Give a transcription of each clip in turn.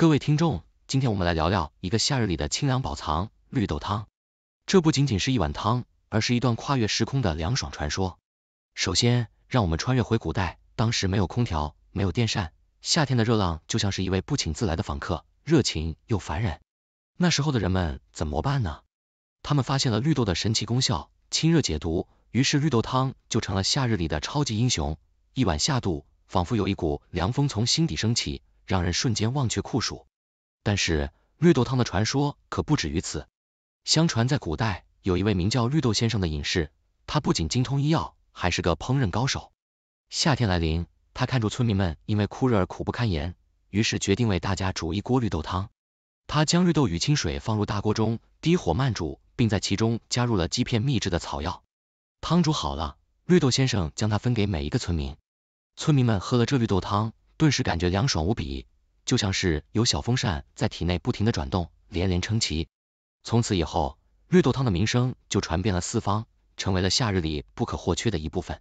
各位听众，今天我们来聊聊一个夏日里的清凉宝藏——绿豆汤。这不仅仅是一碗汤，而是一段跨越时空的凉爽传说。首先，让我们穿越回古代，当时没有空调，没有电扇，夏天的热浪就像是一位不请自来的访客，热情又烦人。那时候的人们怎么办呢？他们发现了绿豆的神奇功效，清热解毒，于是绿豆汤就成了夏日里的超级英雄。一碗下肚，仿佛有一股凉风从心底升起。让人瞬间忘却酷暑。但是绿豆汤的传说可不止于此。相传在古代，有一位名叫绿豆先生的隐士，他不仅精通医药，还是个烹饪高手。夏天来临，他看住村民们因为酷热而苦不堪言，于是决定为大家煮一锅绿豆汤。他将绿豆与清水放入大锅中，低火慢煮，并在其中加入了几片秘制的草药。汤煮好了，绿豆先生将它分给每一个村民。村民们喝了这绿豆汤。顿时感觉凉爽无比，就像是有小风扇在体内不停的转动，连连称奇。从此以后，绿豆汤的名声就传遍了四方，成为了夏日里不可或缺的一部分。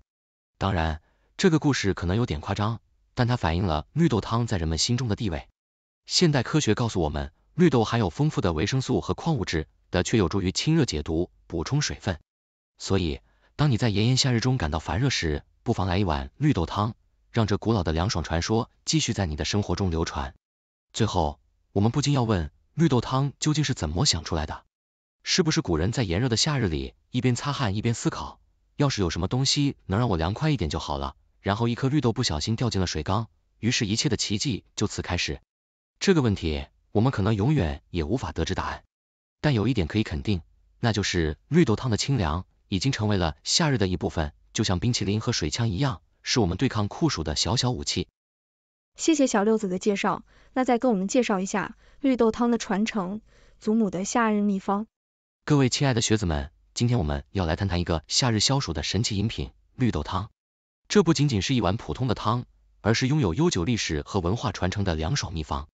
当然，这个故事可能有点夸张，但它反映了绿豆汤在人们心中的地位。现代科学告诉我们，绿豆含有丰富的维生素和矿物质，的确有助于清热解毒、补充水分。所以，当你在炎炎夏日中感到烦热时，不妨来一碗绿豆汤。让这古老的凉爽传说继续在你的生活中流传。最后，我们不禁要问，绿豆汤究竟是怎么想出来的？是不是古人在炎热的夏日里，一边擦汗一边思考，要是有什么东西能让我凉快一点就好了？然后一颗绿豆不小心掉进了水缸，于是，一切的奇迹就此开始。这个问题，我们可能永远也无法得知答案。但有一点可以肯定，那就是绿豆汤的清凉已经成为了夏日的一部分，就像冰淇淋和水枪一样。是我们对抗酷暑的小小武器。谢谢小六子的介绍，那再跟我们介绍一下绿豆汤的传承，祖母的夏日秘方。各位亲爱的学子们，今天我们要来谈谈一个夏日消暑的神奇饮品——绿豆汤。这不仅仅是一碗普通的汤，而是拥有悠久历史和文化传承的凉爽秘方。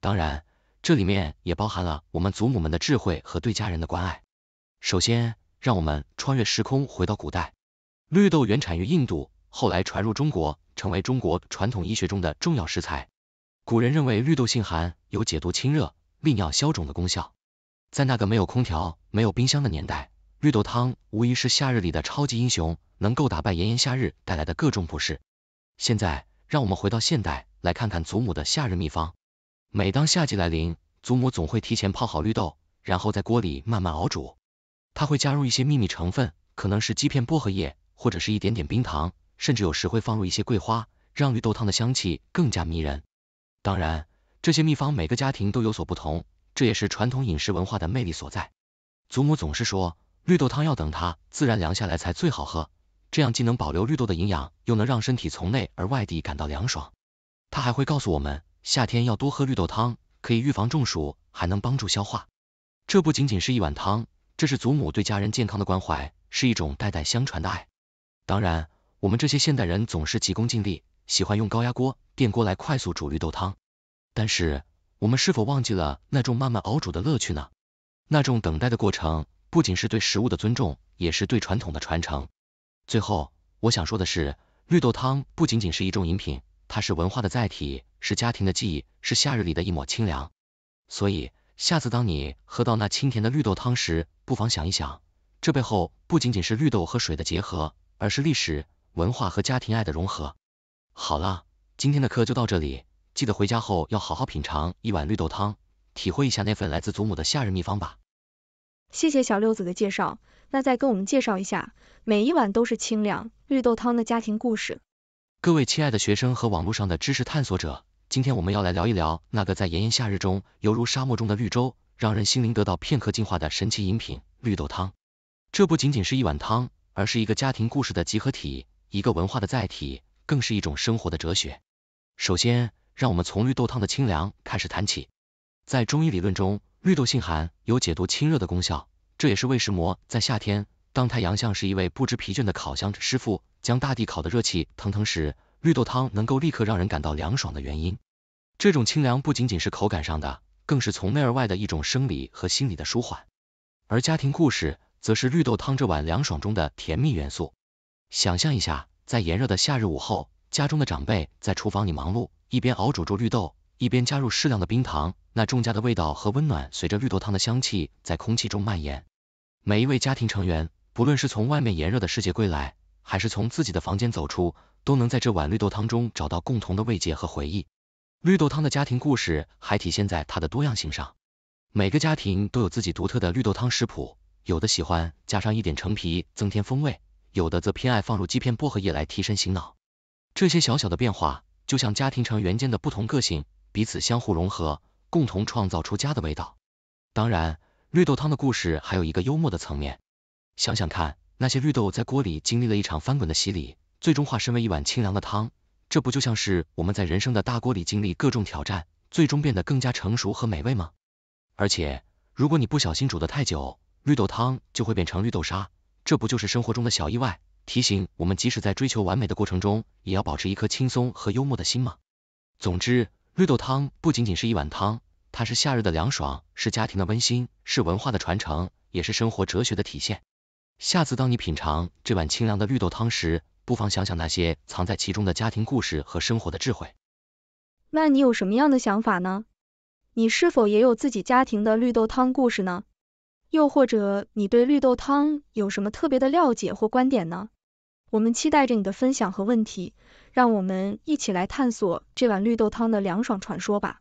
当然，这里面也包含了我们祖母们的智慧和对家人的关爱。首先，让我们穿越时空回到古代，绿豆原产于印度。后来传入中国，成为中国传统医学中的重要食材。古人认为绿豆性寒，有解毒清热、利尿消肿的功效。在那个没有空调、没有冰箱的年代，绿豆汤无疑是夏日里的超级英雄，能够打败炎炎夏日带来的各种不适。现在，让我们回到现代，来看看祖母的夏日秘方。每当夏季来临，祖母总会提前泡好绿豆，然后在锅里慢慢熬煮。她会加入一些秘密成分，可能是几片薄荷叶，或者是一点点冰糖。甚至有时会放入一些桂花，让绿豆汤的香气更加迷人。当然，这些秘方每个家庭都有所不同，这也是传统饮食文化的魅力所在。祖母总是说，绿豆汤要等它自然凉下来才最好喝，这样既能保留绿豆的营养，又能让身体从内而外地感到凉爽。她还会告诉我们，夏天要多喝绿豆汤，可以预防中暑，还能帮助消化。这不仅仅是一碗汤，这是祖母对家人健康的关怀，是一种代代相传的爱。当然。我们这些现代人总是急功近利，喜欢用高压锅、电锅来快速煮绿豆汤。但是，我们是否忘记了那种慢慢熬煮的乐趣呢？那种等待的过程，不仅是对食物的尊重，也是对传统的传承。最后，我想说的是，绿豆汤不仅仅是一种饮品，它是文化的载体，是家庭的记忆，是夏日里的一抹清凉。所以，下次当你喝到那清甜的绿豆汤时，不妨想一想，这背后不仅仅是绿豆和水的结合，而是历史。文化和家庭爱的融合。好了，今天的课就到这里，记得回家后要好好品尝一碗绿豆汤，体会一下那份来自祖母的夏日秘方吧。谢谢小六子的介绍，那再跟我们介绍一下每一碗都是清凉绿豆汤的家庭故事。各位亲爱的学生和网络上的知识探索者，今天我们要来聊一聊那个在炎炎夏日中犹如沙漠中的绿洲，让人心灵得到片刻净化的神奇饮品绿豆汤。这不仅仅是一碗汤，而是一个家庭故事的集合体。一个文化的载体，更是一种生活的哲学。首先，让我们从绿豆汤的清凉开始谈起。在中医理论中，绿豆性寒，有解毒清热的功效，这也是为什么在夏天，当太阳像是一位不知疲倦的烤箱师傅，将大地烤得热气腾腾时，绿豆汤能够立刻让人感到凉爽的原因。这种清凉不仅仅是口感上的，更是从内而外的一种生理和心理的舒缓。而家庭故事，则是绿豆汤这碗凉爽中的甜蜜元素。想象一下，在炎热的夏日午后，家中的长辈在厨房里忙碌，一边熬煮着绿豆，一边加入适量的冰糖。那重家的味道和温暖，随着绿豆汤的香气在空气中蔓延。每一位家庭成员，不论是从外面炎热的世界归来，还是从自己的房间走出，都能在这碗绿豆汤中找到共同的慰藉和回忆。绿豆汤的家庭故事还体现在它的多样性上，每个家庭都有自己独特的绿豆汤食谱，有的喜欢加上一点橙皮，增添风味。有的则偏爱放入鸡片、薄荷叶来提神醒脑，这些小小的变化就像家庭成员间的不同个性，彼此相互融合，共同创造出家的味道。当然，绿豆汤的故事还有一个幽默的层面，想想看，那些绿豆在锅里经历了一场翻滚的洗礼，最终化身为一碗清凉的汤，这不就像是我们在人生的大锅里经历各种挑战，最终变得更加成熟和美味吗？而且，如果你不小心煮的太久，绿豆汤就会变成绿豆沙。这不就是生活中的小意外，提醒我们即使在追求完美的过程中，也要保持一颗轻松和幽默的心吗？总之，绿豆汤不仅仅是一碗汤，它是夏日的凉爽，是家庭的温馨，是文化的传承，也是生活哲学的体现。下次当你品尝这碗清凉的绿豆汤时，不妨想想那些藏在其中的家庭故事和生活的智慧。那你有什么样的想法呢？你是否也有自己家庭的绿豆汤故事呢？又或者你对绿豆汤有什么特别的了解或观点呢？我们期待着你的分享和问题，让我们一起来探索这碗绿豆汤的凉爽传说吧！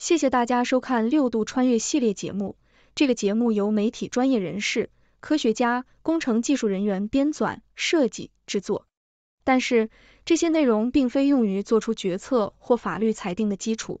谢谢大家收看六度穿越系列节目。这个节目由媒体专业人士、科学家、工程技术人员编纂、设计、制作，但是这些内容并非用于做出决策或法律裁定的基础。